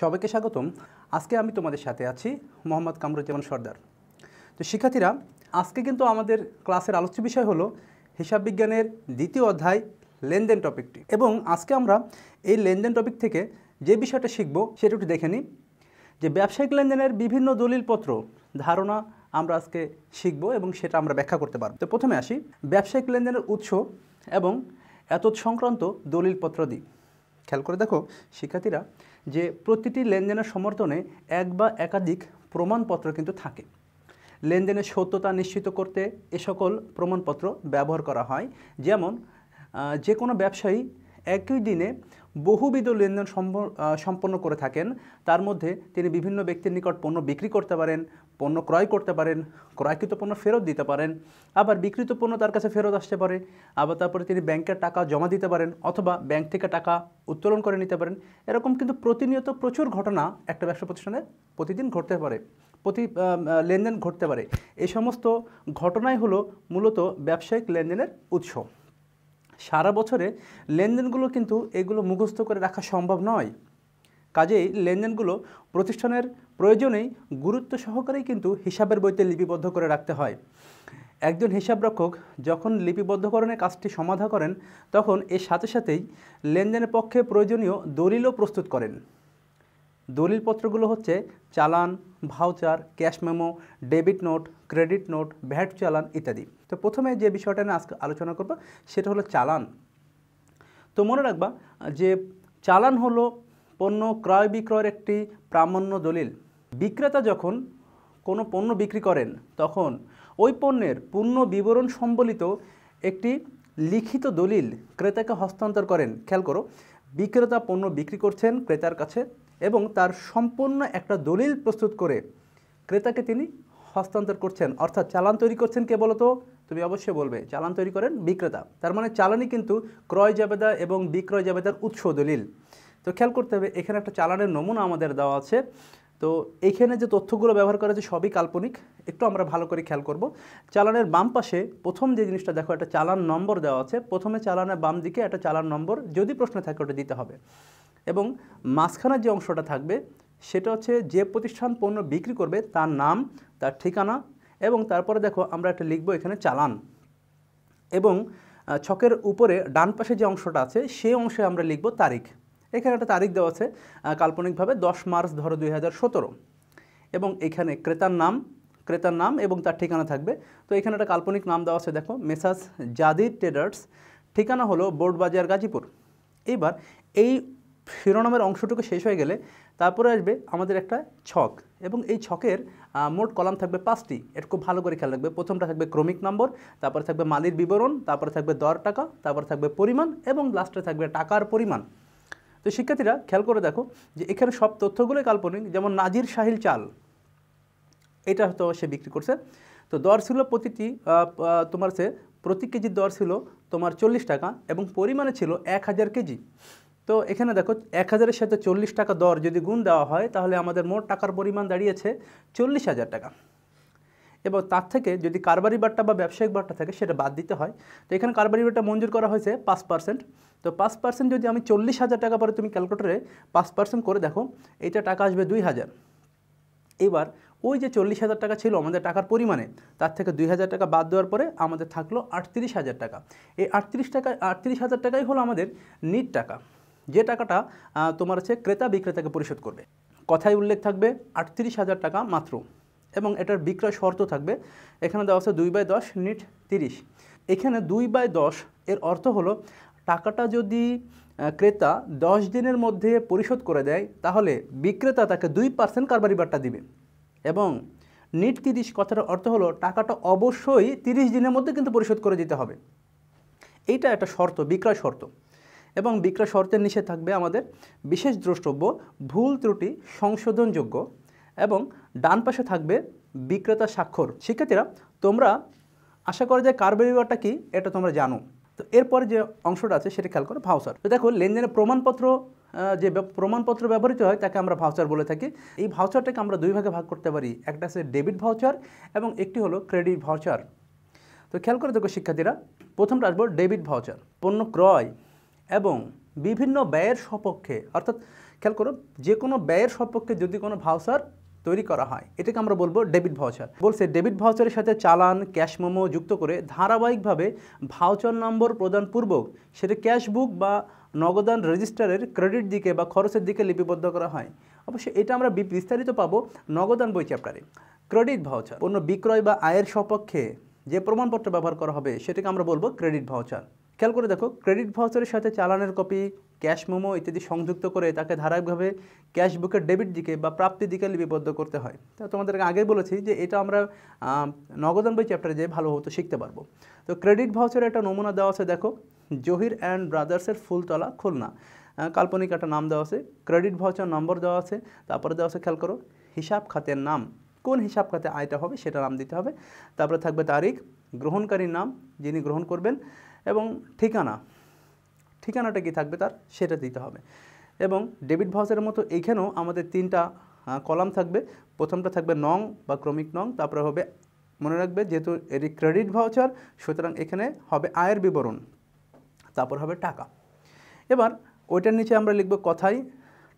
সবাইকে স্বাগতম আজকে আমি তোমাদের সাথে আছি মোহাম্মদ কামরুজ্জামান সর্দার তো শিক্ষার্থীরা আজকে কিন্তু আমাদের ক্লাসের আলোচ্য বিষয় হলো হিসাব বিজ্ঞানের দ্বিতীয় অধ্যায় লেনদেন টপিকটি এবং আজকে আমরা এই লেনদেন টপিক থেকে যে বিষয়টা শিখব সেটা একটু দেখে নিই যে ব্যবসায়িক লেনদেনের বিভিন্ন দলিলপত্র ধারণা আমরা আজকে শিখব এবং সেটা আমরা ব্যাখ্যা করতে পারব তো প্রথমে আসি ব্যবসায়িক লেনদেনের উৎস এবং এত সংক্রান্ত দলিলপত্র দিই খেয়াল করে দেখো শিক্ষার্থীরা যে প্রতিটি লেনদেনের সমর্থনে এক বা একাধিক প্রমাণপত্র কিন্তু থাকে লেনদেনের সত্যতা নিশ্চিত করতে এ সকল প্রমাণপত্র ব্যবহার করা হয় যেমন যে কোনো ব্যবসায়ী একই দিনে বহুবিধ লেনদেন সম্পন্ন করে থাকেন তার মধ্যে তিনি বিভিন্ন ব্যক্তির নিকট পণ্য বিক্রি করতে পারেন পণ্য ক্রয় করতে পারেন ক্রয়কৃত পণ্য ফেরত দিতে পারেন আবার বিক্রিত পণ্য তার কাছে ফেরত আসতে পারে আবার তারপরে তিনি ব্যাংকের টাকা জমা দিতে পারেন অথবা ব্যাংক থেকে টাকা উত্তোলন করে নিতে পারেন এরকম কিন্তু প্রতিনিয়ত প্রচুর ঘটনা একটা ব্যবসা প্রতিষ্ঠানে প্রতিদিন ঘটতে পারে প্রতি লেনদেন ঘটতে পারে এই সমস্ত ঘটনাই হলো মূলত ব্যবসায়িক লেনদেনের উৎস সারা বছরে লেনদেনগুলো কিন্তু এগুলো মুখস্থ করে রাখা সম্ভব নয় কাজেই লেনদেনগুলো প্রতিষ্ঠানের প্রয়োজনেই গুরুত্ব সহকারেই কিন্তু হিসাবের বইতে লিপিবদ্ধ করে রাখতে হয় একজন হিসাবরক্ষক যখন লিপিবদ্ধকরণের কাজটি সমাধা করেন তখন এর সাথে সাথেই লেনদেনের পক্ষে প্রয়োজনীয় দলিলও প্রস্তুত করেন দলিলপত্রগুলো হচ্ছে challan voucher cash memo debit note credit note VAT challan ইত্যাদি তো প্রথমে যে বিষয়টা নিয়ে আজকে আলোচনা করব সেটা হলো চালান তো মনে রাখবা যে চালান হলো পণ্য ক্রয় বিক্রয়ের একটি প্রামাণ্য দলিল বিক্রেতা যখন কোনো পণ্য বিক্রি করেন তখন ওই পণ্যের পূর্ণ বিবরণ সম্বলিত একটি লিখিত দলিল ক্রেতাকে হস্তান্তর করেন খেয়াল করো বিক্রেতা পণ্য বিক্রি করছেন ক্রেতার কাছে এবং তার সম্পূর্ণ একটা দলিল প্রস্তুত করে ক্রেতাকে তিনি হস্তান্তর করছেন অর্থাৎ চালান তৈরি করছেন কে বলতো তুমি অবশ্যই বলবে চালান তৈরি করেন বিক্রেতা তার মানে চালানি কিন্তু ক্রয় জাবেদা এবং বিক্রয় জাবেদার উৎস দলিল তো খেয়াল করতে হবে এখানে একটা চালানের নমুনা আমাদের দেওয়া আছে তো এইখানে যে তথ্যগুলো ব্যবহার করা হয়েছে সবই কাল্পনিক একটু আমরা ভালো করে খেয়াল করব চালানের বাম পাশে প্রথম যে জিনিসটা দেখো একটা চালান নম্বর দেওয়া আছে প্রথমে চালানের বাম দিকে একটা চালান নম্বর যদি প্রশ্ন থাকে ওটা দিতে হবে এবং মাঝখানের যে অংশটা থাকবে সেটা হচ্ছে যে প্রতিষ্ঠান পণ্য বিক্রি করবে তার নাম তার ঠিকানা এবং তারপরে দেখো আমরা একটা লিখবো এখানে চালান এবং ছকের উপরে ডান পাশে যে অংশটা আছে সেই অংশে আমরা লিখব তারিখ এখানে একটা তারিখ দেওয়া আছে কাল্পনিকভাবে দশ মার্চ ধরো দুই এবং এখানে ক্রেতার নাম ক্রেতার নাম এবং তার ঠিকানা থাকবে তো এখানে একটা কাল্পনিক নাম দেওয়া আছে দেখো মেসাজ জাদির ট্রেডার্স ঠিকানা হলো বোর্ডবাজার গাজীপুর এইবার এই শিরোনামের অংশটুকু শেষ হয়ে গেলে তারপরে আসবে আমাদের একটা ছক এবং এই ছকের মোট কলাম থাকবে পাঁচটি এটা খুব ভালো করে খেয়াল রাখবে প্রথমটা থাকবে ক্রমিক নম্বর তারপরে থাকবে মালির বিবরণ তারপরে থাকবে দর টাকা তারপরে থাকবে পরিমাণ এবং লাস্টে থাকবে টাকার পরিমাণ তো শিক্ষার্থীরা খেয়াল করে দেখো যে এখানে সব তথ্যগুলোই কাল্পনিক যেমন নাজির শাহিল চাল এটা হয়তো সে বিক্রি করছে তো দর ছিল প্রতিটি তোমার সে প্রতি কেজির দর ছিল তোমার চল্লিশ টাকা এবং পরিমাণে ছিল এক হাজার কেজি তো এখানে দেখো এক হাজারের সাথে চল্লিশ টাকা দর যদি গুণ দেওয়া হয় তাহলে আমাদের মোট টাকার পরিমাণ দাঁড়িয়েছে চল্লিশ হাজার টাকা এবং তার থেকে যদি কারবারি বাট্টা বা ব্যবসায়িক বাট্টা থাকে সেটা বাদ দিতে হয় তো এখানে কারবারি বাট্টা মঞ্জুর করা হয়েছে পাঁচ পার্সেন্ট তো পাঁচ পার্সেন্ট যদি আমি চল্লিশ হাজার টাকা পরে তুমি ক্যালকুলেটারে পাঁচ পার্সেন্ট করে দেখো এইটা টাকা আসবে দুই হাজার এবার ওই যে চল্লিশ হাজার টাকা ছিল আমাদের টাকার পরিমাণে তার থেকে দুই হাজার টাকা বাদ দেওয়ার পরে আমাদের থাকলো আটত্রিশ হাজার টাকা এই আটত্রিশ টাকা আটত্রিশ হাজার টাকাই হলো আমাদের নিট টাকা যে টাকাটা তোমার হচ্ছে ক্রেতা বিক্রেতাকে পরিশোধ করবে কথায় উল্লেখ থাকবে আটত্রিশ হাজার টাকা মাত্র এবং এটার বিক্রয় শর্ত থাকবে এখানে দেওয়া আছে দুই বাই দশ নিট তিরিশ এখানে দুই বাই দশ এর অর্থ হলো টাকাটা যদি ক্রেতা দশ দিনের মধ্যে পরিশোধ করে দেয় তাহলে বিক্রেতা তাকে দুই পার্সেন্ট কারবারি বাট্টা দিবে এবং নিট তিরিশ কথার অর্থ হলো টাকাটা অবশ্যই তিরিশ দিনের মধ্যে কিন্তু পরিশোধ করে দিতে হবে এইটা একটা শর্ত বিক্রয় শর্ত এবং বিক্রয় শর্তের নিচে থাকবে আমাদের বিশেষ দ্রষ্টব্য ভুল ত্রুটি সংশোধনযোগ্য এবং ডান পাশে থাকবে বিক্রেতা স্বাক্ষর শিক্ষার্থীরা তোমরা আশা করা যায় কারবারি বাট্টা কি এটা তোমরা জানো তো এরপরে যে অংশটা আছে সেটা খেয়াল করো ভাউচার তো দেখো লেনদেনের প্রমাণপত্র যে প্রমাণপত্র ব্যবহৃত হয় তাকে আমরা ভাউচার বলে থাকি এই ভাউচারটাকে আমরা দুই ভাগে ভাগ করতে পারি একটা আছে ডেবিট ভাউচার এবং একটি হলো ক্রেডিট ভাউচার তো খেয়াল করে দেখো শিক্ষার্থীরা প্রথমটা আসবো ডেবিট ভাউচার পণ্য ক্রয় এবং বিভিন্ন ব্যয়ের সপক্ষে অর্থাৎ খেয়াল করো যে কোনো ব্যয়ের সপক্ষে যদি কোনো ভাউচার তৈরি করা হয় এটাকে আমরা বলবো ডেবিট ভাউচার বলছে ডেবিট ভাউচারের সাথে চালান ক্যাশ মোমো যুক্ত করে ধারাবাহিকভাবে ভাউচার নম্বর প্রদানপূর্বক সেটা ক্যাশবুক বা নগদান রেজিস্টারের ক্রেডিট দিকে বা খরচের দিকে লিপিবদ্ধ করা হয় অবশ্য এটা আমরা বিস্তারিত পাবো নগদান বই চ্যাপ্টারে ক্রেডিট ভাউচার পণ্য বিক্রয় বা আয়ের সপক্ষে যে প্রমাণপত্র ব্যবহার করা হবে সেটাকে আমরা বলবো ক্রেডিট ভাউচার খেয়াল করে দেখো ক্রেডিট ভাউচারের সাথে চালানের কপি ক্যাশ মোমো ইত্যাদি সংযুক্ত করে তাকে ধারাবাহিকভাবে ক্যাশ বুকের ডেবিট দিকে বা প্রাপ্তির দিকে লিপিবদ্ধ করতে হয় তা তোমাদেরকে আগে বলেছি যে এটা আমরা নগদান বই চ্যাপ্টারে যেয়ে ভালো হতো শিখতে পারবো তো ক্রেডিট ভাউচারের একটা নমুনা দেওয়া আছে দেখো জহির অ্যান্ড ব্রাদার্সের ফুলতলা খুলনা কাল্পনিক একটা নাম দেওয়া আছে ক্রেডিট ভাউচার নম্বর দেওয়া আছে তারপরে দেওয়া আছে খেয়াল করো হিসাব খাতের নাম কোন হিসাব খাতে আয়টা হবে সেটা নাম দিতে হবে তারপরে থাকবে তারিখ গ্রহণকারীর নাম যিনি গ্রহণ করবেন এবং ঠিকানা ঠিকানাটা কি থাকবে তার সেটা দিতে হবে এবং ডেবিট ভাউচারের মতো এইখানেও আমাদের তিনটা কলাম থাকবে প্রথমটা থাকবে নং বা ক্রমিক নং তারপরে হবে মনে রাখবে যেহেতু এটি ক্রেডিট ভাউচার সুতরাং এখানে হবে আয়ের বিবরণ তারপর হবে টাকা এবার ওইটার নিচে আমরা লিখব কথাই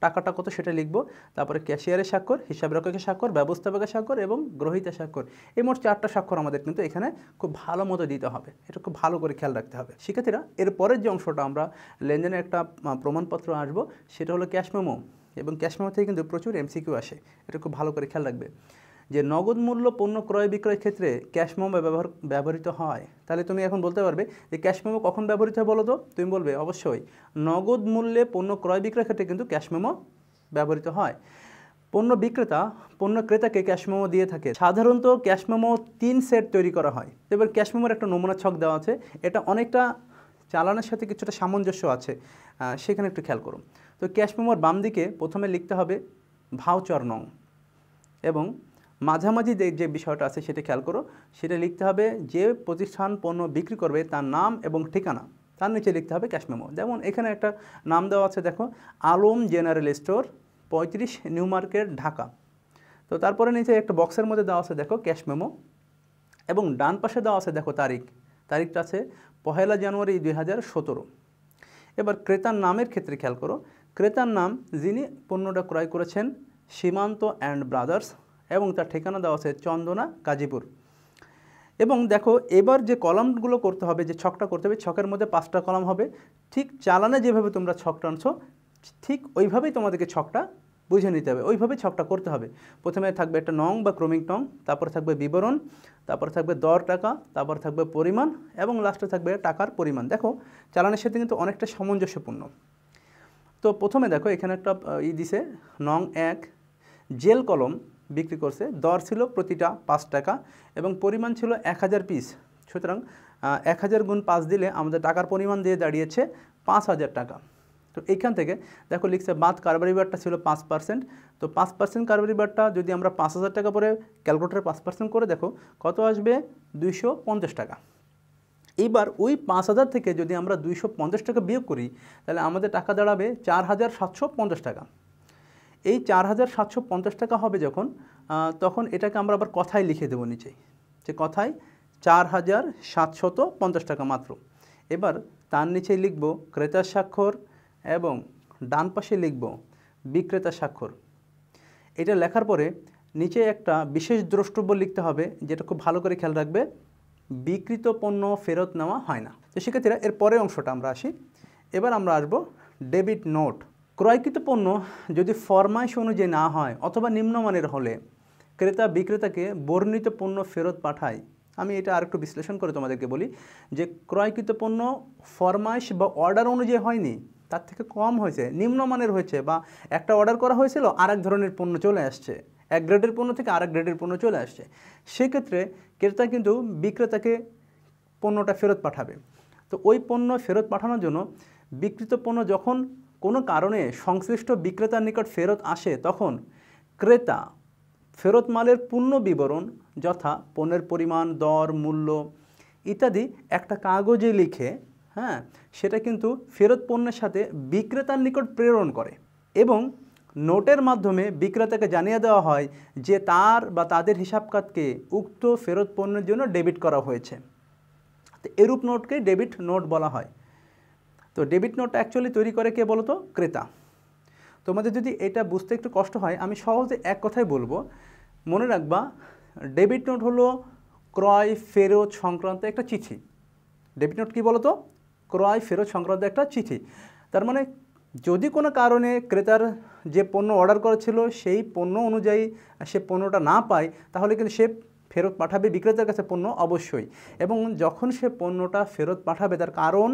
টাকাটা কত সেটা লিখবো তারপরে ক্যাশিয়ারের স্বাক্ষর হিসাব রক্ষকের স্বাক্ষর ব্যবস্থাপকের স্বাক্ষর এবং গ্রহিতা স্বাক্ষর এই মোট চারটা স্বাক্ষর আমাদের কিন্তু এখানে খুব ভালো মতো দিতে হবে এটা খুব ভালো করে খেয়াল রাখতে হবে শিক্ষার্থীরা এর পরের যে অংশটা আমরা লেনদেনের একটা প্রমাণপত্র আসবো সেটা হলো ক্যাশ মেমো এবং ক্যাশ মেমো থেকে কিন্তু প্রচুর এমসিকিউ আসে এটা খুব ভালো করে খেয়াল রাখবে যে নগদ মূল্য পণ্য ক্রয় বিক্রয়ের ক্ষেত্রে ক্যাশ মোমো ব্যবহার ব্যবহৃত হয় তাহলে তুমি এখন বলতে পারবে যে ক্যাশ মেমো কখন ব্যবহৃত হয় বলো তো তুমি বলবে অবশ্যই নগদ মূল্যে পণ্য ক্রয় বিক্রয়ের ক্ষেত্রে কিন্তু ক্যাশ মেমো ব্যবহৃত হয় পণ্য বিক্রেতা পণ্য ক্রেতাকে ক্যাশ মেমো দিয়ে থাকে সাধারণত ক্যাশ মেমো তিন সেট তৈরি করা হয় এবার ক্যাশ মেমোর একটা নমুনা ছক দেওয়া আছে এটা অনেকটা চালানের সাথে কিছুটা সামঞ্জস্য আছে সেখানে একটু খেয়াল করুন তো ক্যাশ মেমোর বাম দিকে প্রথমে লিখতে হবে ভাউচর নং এবং মাঝামাঝি যে যে বিষয়টা আছে সেটা খেয়াল করো সেটা লিখতে হবে যে প্রতিষ্ঠান পণ্য বিক্রি করবে তার নাম এবং ঠিকানা তার নিচে লিখতে হবে ক্যাশ মেমো যেমন এখানে একটা নাম দেওয়া আছে দেখো আলম জেনারেল স্টোর পঁয়ত্রিশ নিউ মার্কেট ঢাকা তো তারপরে নিচে একটা বক্সের মধ্যে দেওয়া আছে দেখো ক্যাশ মেমো এবং ডান পাশে দেওয়া আছে দেখো তারিখ তারিখটা আছে পহেলা জানুয়ারি দুই এবার ক্রেতার নামের ক্ষেত্রে খেয়াল করো ক্রেতার নাম যিনি পণ্যটা ক্রয় করেছেন সীমান্ত অ্যান্ড ব্রাদার্স এবং তার ঠিকানা দেওয়া আছে চন্দনা গাজীপুর এবং দেখো এবার যে কলামগুলো করতে হবে যে ছকটা করতে হবে ছকের মধ্যে পাঁচটা কলাম হবে ঠিক চালানে যেভাবে তোমরা ছকটা আনছো ঠিক ওইভাবেই তোমাদেরকে ছকটা বুঝে নিতে হবে ওইভাবে ছকটা করতে হবে প্রথমে থাকবে একটা নং বা ক্রমিক টং তারপর থাকবে বিবরণ তারপর থাকবে দর টাকা তারপর থাকবে পরিমাণ এবং লাস্টে থাকবে টাকার পরিমাণ দেখো চালানের সাথে কিন্তু অনেকটা সামঞ্জস্যপূর্ণ তো প্রথমে দেখো এখানে একটা ই দিছে নং এক জেল কলম বিক্রি করছে দর ছিল প্রতিটা পাঁচ টাকা এবং পরিমাণ ছিল এক হাজার পিস সুতরাং এক হাজার গুণ পাঁচ দিলে আমাদের টাকার পরিমাণ দিয়ে দাঁড়িয়েছে পাঁচ হাজার টাকা তো এইখান থেকে দেখো লিখছে বাদ কারবারি বারটা ছিল পাঁচ পার্সেন্ট তো পাঁচ পার্সেন্ট কারবারি বারটা যদি আমরা পাঁচ হাজার টাকা পরে ক্যালকুলেটার পাঁচ পার্সেন্ট করে দেখো কত আসবে দুইশো পঞ্চাশ টাকা এইবার ওই পাঁচ হাজার থেকে যদি আমরা দুইশো পঞ্চাশ টাকা বিয়োগ করি তাহলে আমাদের টাকা দাঁড়াবে চার হাজার সাতশো পঞ্চাশ টাকা এই চার হাজার সাতশো পঞ্চাশ টাকা হবে যখন তখন এটাকে আমরা আবার কথায় লিখে দেবো নিচে যে কথায় চার হাজার সাতশত পঞ্চাশ টাকা মাত্র এবার তার নিচে লিখব ক্রেতার স্বাক্ষর এবং ডান পাশে লিখব বিক্রেতা স্বাক্ষর এটা লেখার পরে নিচে একটা বিশেষ দ্রষ্টব্য লিখতে হবে যেটা খুব ভালো করে খেয়াল রাখবে বিকৃত পণ্য ফেরত নেওয়া হয় না তো শিক্ষার্থীরা এর পরে অংশটা আমরা আসি এবার আমরা আসব ডেবিট নোট ক্রয়কৃত পণ্য যদি ফরমাইশ অনুযায়ী না হয় অথবা নিম্নমানের হলে ক্রেতা বিক্রেতাকে বর্ণিত পণ্য ফেরত পাঠায় আমি এটা আরেকটু বিশ্লেষণ করে তোমাদেরকে বলি যে ক্রয়কৃত পণ্য ফরমাইশ বা অর্ডার অনুযায়ী হয়নি তার থেকে কম হয়েছে নিম্নমানের হয়েছে বা একটা অর্ডার করা হয়েছিল আর এক ধরনের পণ্য চলে আসছে এক গ্রেডের পণ্য থেকে আরেক গ্রেডের পণ্য চলে আসছে সেক্ষেত্রে ক্রেতা কিন্তু বিক্রেতাকে পণ্যটা ফেরত পাঠাবে তো ওই পণ্য ফেরত পাঠানোর জন্য বিকৃত পণ্য যখন কোনো কারণে সংশ্লিষ্ট বিক্রেতার নিকট ফেরত আসে তখন ক্রেতা ফেরত মালের পূর্ণ বিবরণ যথা পণ্যের পরিমাণ দর মূল্য ইত্যাদি একটা কাগজে লিখে হ্যাঁ সেটা কিন্তু ফেরত পণ্যের সাথে বিক্রেতার নিকট প্রেরণ করে এবং নোটের মাধ্যমে বিক্রেতাকে জানিয়ে দেওয়া হয় যে তার বা তাদের হিসাবকাতকে উক্ত ফেরত পণ্যের জন্য ডেবিট করা হয়েছে এরূপ নোটকে ডেবিট নোট বলা হয় তো ডেবিট নোটটা অ্যাকচুয়ালি তৈরি করে কে বলতো ক্রেতা তোমাদের যদি এটা বুঝতে একটু কষ্ট হয় আমি সহজে এক কথাই বলবো মনে রাখবা ডেবিট নোট হলো ক্রয় ফেরত সংক্রান্ত একটা চিঠি ডেবিট নোট কী বলতো ক্রয় ফেরত সংক্রান্ত একটা চিঠি তার মানে যদি কোনো কারণে ক্রেতার যে পণ্য অর্ডার করেছিল সেই পণ্য অনুযায়ী সে পণ্যটা না পায় তাহলে কিন্তু সে ফেরত পাঠাবে বিক্রেতার কাছে পণ্য অবশ্যই এবং যখন সে পণ্যটা ফেরত পাঠাবে তার কারণ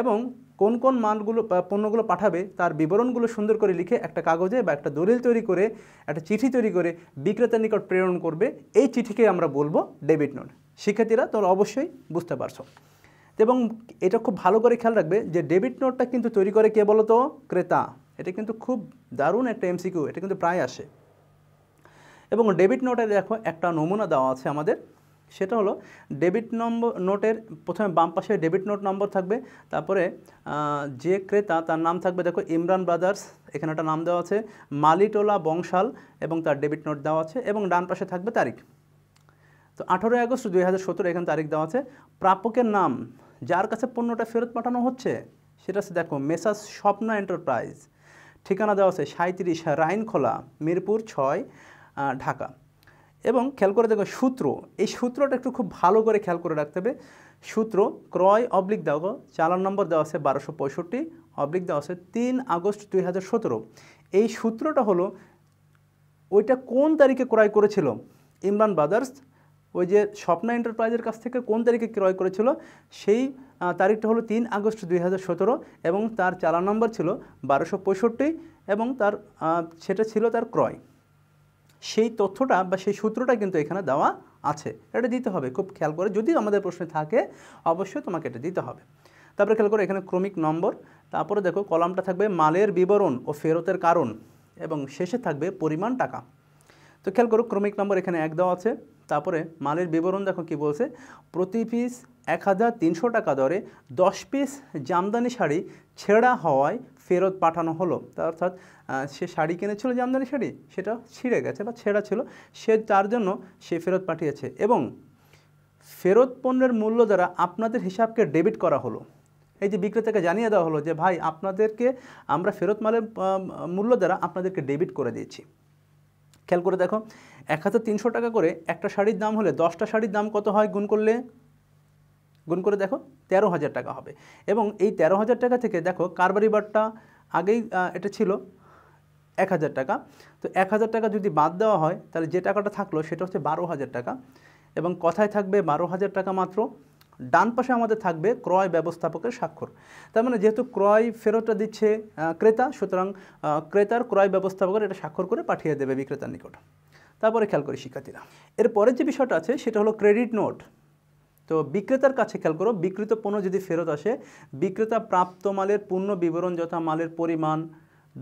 এবং কোন কোন মালগুলো পণ্যগুলো পাঠাবে তার বিবরণগুলো সুন্দর করে লিখে একটা কাগজে বা একটা দলিল তৈরি করে একটা চিঠি তৈরি করে বিক্রেতার নিকট প্রেরণ করবে এই চিঠিকে আমরা বলবো ডেবিট নোট শিক্ষার্থীরা তোমরা অবশ্যই বুঝতে পারছো এবং এটা খুব ভালো করে খেয়াল রাখবে যে ডেবিট নোটটা কিন্তু তৈরি করে কে তো ক্রেতা এটা কিন্তু খুব দারুণ একটা এমসিকিউ এটা কিন্তু প্রায় আসে এবং ডেবিট নোটে দেখো একটা নমুনা দেওয়া আছে আমাদের সেটা হলো ডেবিট নম্বর নোটের প্রথমে বাম পাশে ডেবিট নোট নম্বর থাকবে তারপরে যে ক্রেতা তার নাম থাকবে দেখো ইমরান ব্রাদার্স এখানে একটা নাম দেওয়া আছে মালিটোলা বংশাল এবং তার ডেবিট নোট দেওয়া আছে এবং ডান পাশে থাকবে তারিখ তো আঠেরোই আগস্ট দুই হাজার সতেরো এখানে তারিখ দেওয়া আছে প্রাপকের নাম যার কাছে পণ্যটা ফেরত পাঠানো হচ্ছে সেটা হচ্ছে দেখো মেসাস স্বপ্ন এন্টারপ্রাইজ ঠিকানা দেওয়া আছে সাঁত্রিশ রাইনখোলা মিরপুর ছয় ঢাকা এবং খেয়াল করে দেখো সূত্র এই সূত্রটা একটু খুব ভালো করে খেয়াল করে রাখতে হবে সূত্র ক্রয় অবলিক দেওয়া চালান নম্বর দেওয়া আছে বারোশো পঁয়ষট্টি অবলিক দেওয়া আছে তিন আগস্ট দুই এই সূত্রটা হলো ওইটা কোন তারিখে ক্রয় করেছিল ইমরান ব্রাদার্স ওই যে স্বপ্না এন্টারপ্রাইজের কাছ থেকে কোন তারিখে ক্রয় করেছিল সেই তারিখটা হলো তিন আগস্ট দুই এবং তার চালান নম্বর ছিল বারোশো এবং তার সেটা ছিল তার ক্রয় সেই তথ্যটা বা সেই সূত্রটা কিন্তু এখানে দেওয়া আছে এটা দিতে হবে খুব খেয়াল করে যদি আমাদের প্রশ্নে থাকে অবশ্যই তোমাকে এটা দিতে হবে তারপরে খেয়াল করো এখানে ক্রমিক নম্বর তারপরে দেখো কলামটা থাকবে মালের বিবরণ ও ফেরতের কারণ এবং শেষে থাকবে পরিমাণ টাকা তো খেয়াল করো ক্রমিক নম্বর এখানে এক দেওয়া আছে তারপরে মালের বিবরণ দেখো কি বলছে প্রতি পিস এক হাজার তিনশো টাকা দরে দশ পিস জামদানি শাড়ি ছেঁড়া হওয়ায় ফেরত পাঠানো হলো অর্থাৎ সে শাড়ি কিনেছিল জামদানি শাড়ি সেটা ছিঁড়ে গেছে বা ছেঁড়া ছিল সে তার জন্য সে ফেরত পাঠিয়েছে এবং ফেরত পণ্যের মূল্য দ্বারা আপনাদের হিসাবকে ডেবিট করা হলো এই যে বিক্রেতাকে জানিয়ে দেওয়া হলো যে ভাই আপনাদেরকে আমরা ফেরত মালের মূল্য দ্বারা আপনাদেরকে ডেবিট করে দিয়েছি খেয়াল করে দেখো এক হাজার তিনশো টাকা করে একটা শাড়ির দাম হলে দশটা শাড়ির দাম কত হয় গুণ করলে গুণ করে দেখো তেরো হাজার টাকা হবে এবং এই তেরো হাজার টাকা থেকে দেখো কারবারি বারটা আগেই এটা ছিল এক হাজার টাকা তো এক হাজার টাকা যদি বাদ দেওয়া হয় তাহলে যে টাকাটা থাকলো সেটা হচ্ছে বারো হাজার টাকা এবং কথায় থাকবে বারো হাজার টাকা মাত্র ডান পাশে আমাদের থাকবে ক্রয় ব্যবস্থাপকের স্বাক্ষর তার মানে যেহেতু ক্রয় ফেরতটা দিচ্ছে ক্রেতা সুতরাং ক্রেতার ক্রয় ব্যবস্থাপকের এটা স্বাক্ষর করে পাঠিয়ে দেবে বিক্রেতার নিকট তারপরে খেয়াল করি শিক্ষার্থীরা এরপরের যে বিষয়টা আছে সেটা হলো ক্রেডিট নোট তো বিক্রেতার কাছে খেয়াল করো বিক্রিত পণ্য যদি ফেরত আসে বিক্রেতা প্রাপ্ত মালের পূর্ণ বিবরণ যথা মালের পরিমাণ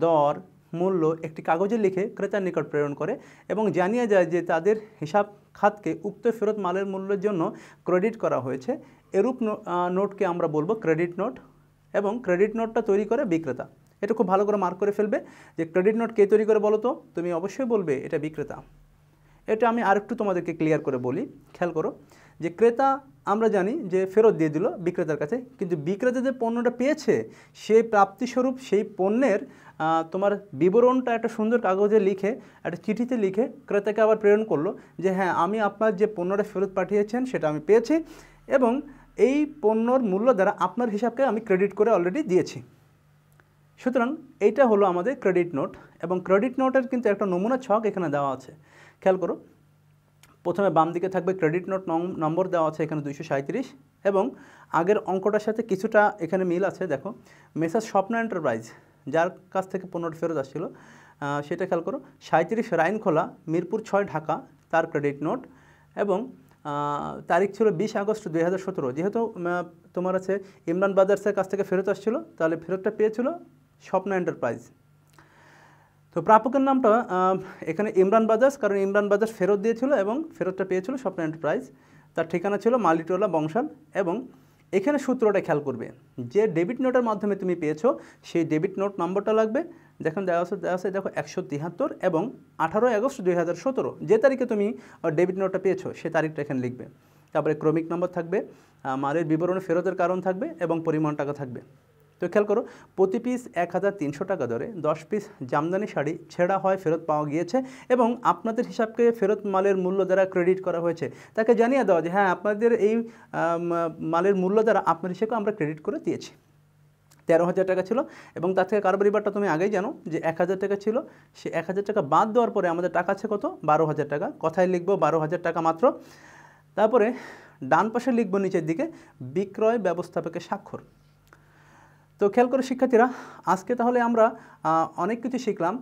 দর মূল্য একটি কাগজে লিখে ক্রেতার নিকট প্রেরণ করে এবং জানিয়ে যায় যে তাদের হিসাব খাতকে উক্ত ফেরত মালের মূল্যের জন্য ক্রেডিট করা হয়েছে এরূপ নোটকে আমরা বলবো ক্রেডিট নোট এবং ক্রেডিট নোটটা তৈরি করে বিক্রেতা এটা খুব ভালো করে মার্ক করে ফেলবে যে ক্রেডিট নোট কে তৈরি করে বলো তো তুমি অবশ্যই বলবে এটা বিক্রেতা এটা আমি আরেকটু তোমাদেরকে ক্লিয়ার করে বলি খেয়াল করো যে ক্রেতা আমরা জানি যে ফেরত দিয়ে দিল বিক্রেতার কাছে কিন্তু বিক্রেতা যে পণ্যটা পেয়েছে সেই প্রাপ্তিস্বরূপ সেই পণ্যের তোমার বিবরণটা একটা সুন্দর কাগজে লিখে একটা চিঠিতে লিখে ক্রেতাকে আবার প্রেরণ করলো যে হ্যাঁ আমি আপনার যে পণ্যটা ফেরত পাঠিয়েছেন সেটা আমি পেয়েছি এবং এই পণ্যর মূল্য দ্বারা আপনার হিসাবকে আমি ক্রেডিট করে অলরেডি দিয়েছি সুতরাং এইটা হলো আমাদের ক্রেডিট নোট এবং ক্রেডিট নোটের কিন্তু একটা নমুনা ছক এখানে দেওয়া আছে খেয়াল করো প্রথমে বাম দিকে থাকবে ক্রেডিট নোট নম্বর দেওয়া আছে এখানে দুইশো সাঁত্রিশ এবং আগের অঙ্কটার সাথে কিছুটা এখানে মিল আছে দেখো মেসাজ স্বপ্ন এন্টারপ্রাইজ যার কাছ থেকে পণ্যটি ফেরত আসছিল সেটা খেয়াল করো সাঁত্রিশ রাইনখোলা মিরপুর ছয় ঢাকা তার ক্রেডিট নোট এবং তারিখ ছিল বিশ আগস্ট দুই হাজার সতেরো যেহেতু তোমার আছে ইমরান বাদার্সের কাছ থেকে ফেরত আসছিল তাহলে ফেরতটা পেয়েছিল স্বপ্ন এন্টারপ্রাইজ তো প্রাপকের নামটা এখানে ইমরান বাজাজ কারণ ইমরান বাজাজ ফেরত দিয়েছিল এবং ফেরতটা পেয়েছিল স্বপ্ন এন্টারপ্রাইজ তার ঠিকানা ছিল মালিটোলা বংশাল এবং এখানে সূত্রটা খেয়াল করবে যে ডেবিট নোটের মাধ্যমে তুমি পেয়েছো সেই ডেবিট নোট নম্বরটা লাগবে দেখুন দেওয়া আছে দেওয়া আছে দেখো একশো তিহাত্তর এবং আঠারোই আগস্ট দুই হাজার সতেরো যে তারিখে তুমি ডেবিট নোটটা পেয়েছো সে তারিখটা এখানে লিখবে তারপরে ক্রমিক নম্বর থাকবে মালের বিবরণে ফেরতের কারণ থাকবে এবং পরিমাণ টাকা থাকবে তো খেয়াল করো প্রতি পিস এক হাজার তিনশো টাকা দরে দশ পিস জামদানি শাড়ি ছেঁড়া হয় ফেরত পাওয়া গিয়েছে এবং আপনাদের হিসাবকে ফেরত মালের মূল্য দ্বারা ক্রেডিট করা হয়েছে তাকে জানিয়ে দেওয়া যে হ্যাঁ আপনাদের এই মালের মূল্য দ্বারা আপনার হিসেবে আমরা ক্রেডিট করে দিয়েছি তেরো হাজার টাকা ছিল এবং তার থেকে কারবারি বারটা তুমি আগেই জানো যে এক হাজার টাকা ছিল সে এক হাজার টাকা বাদ দেওয়ার পরে আমাদের টাকা আছে কত বারো হাজার টাকা কথায় লিখবো বারো হাজার টাকা মাত্র তারপরে ডান পাশে লিখব নিচের দিকে বিক্রয় ব্যবস্থাপকের স্বাক্ষর তো খেয়াল করো শিক্ষার্থীরা আজকে তাহলে আমরা অনেক কিছু শিখলাম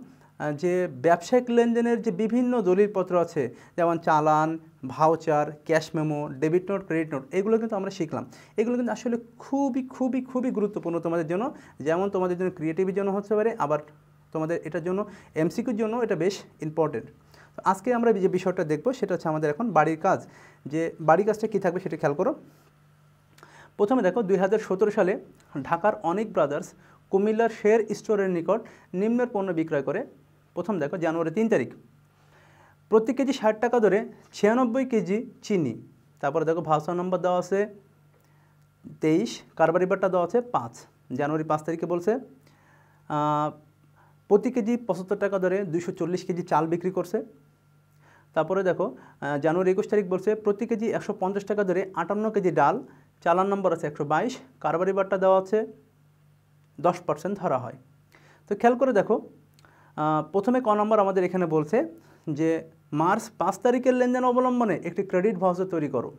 যে ব্যবসায়িক লেনদেনের যে বিভিন্ন দলিলপত্র আছে যেমন challan voucher cash memo debit note credit note এগুলো কিন্তু আমরা শিখলাম এগুলো কিন্তু আসলে খুবই খুবই খুবই গুরুত্বপূর্ণ তোমাদের জন্য যেমন তোমাদের জন্য ক্রিয়েটিভের জন্য হতে পারে আবার তোমাদের এটার জন্য এমসিকিউর জন্য এটা বেশ ইম্পর্টেন্ট আজকে আমরা যে বিষয়টা দেখব সেটা হচ্ছে আমাদের এখন বাড়ির কাজ যে বাড়ির কাজটা কী থাকবে সেটা খেয়াল করো প্রথমে দেখো দুই সালে ঢাকার অনেক ব্রাদার্স কুমিল্লার শের স্টোরের নিকট নিম্নের পণ্য বিক্রয় করে প্রথম দেখো জানুয়ারি তিন তারিখ প্রতি কেজি ষাট টাকা ধরে ছিয়ানব্বই কেজি চিনি তারপরে দেখো ভাষা নম্বর দেওয়া আছে তেইশ কারবারি বারটা দেওয়া আছে পাঁচ জানুয়ারি পাঁচ তারিখে বলছে প্রতি কেজি পঁচাত্তর টাকা ধরে দুশো চল্লিশ কেজি চাল বিক্রি করছে তারপরে দেখো জানুয়ারি একুশ তারিখ বলছে প্রতি কেজি একশো টাকা ধরে আটান্ন কেজি ডাল চালান নম্বর আছে একশো বাইশ কারবারি বারটা দেওয়া আছে দশ পার্সেন্ট ধরা হয় তো খেয়াল করে দেখো প্রথমে ক নম্বর আমাদের এখানে বলছে যে মার্চ পাঁচ তারিখের লেনদেন অবলম্বনে একটি ক্রেডিট ভাউচার তৈরি করো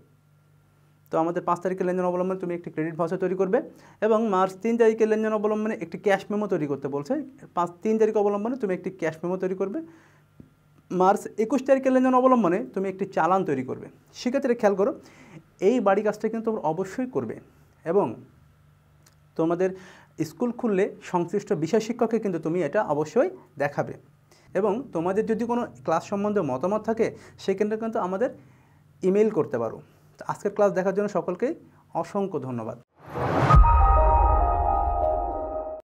তো আমাদের পাঁচ তারিখের লেনদেন অবলম্বনে তুমি একটি ক্রেডিট ভাউচার তৈরি করবে এবং মার্চ তিন তারিখের লেনদেন অবলম্বনে একটি ক্যাশ মেমো তৈরি করতে বলছে পাঁচ তিন তারিখ অবলম্বনে তুমি একটি ক্যাশ মেমো তৈরি করবে মার্চ একুশ তারিখের লেনদেন অবলম্বনে তুমি একটি চালান তৈরি করবে সেক্ষেত্রে খেয়াল করো এই বাড়ি কাজটা কিন্তু তোমরা অবশ্যই করবে এবং তোমাদের স্কুল খুললে সংশ্লিষ্ট বিষয় শিক্ষককে কিন্তু তুমি এটা অবশ্যই দেখাবে এবং তোমাদের যদি কোনো ক্লাস সম্বন্ধে মতামত থাকে সেক্ষেত্রে কিন্তু আমাদের ইমেল করতে পারো আজকের ক্লাস দেখার জন্য সকলকে অসংখ্য ধন্যবাদ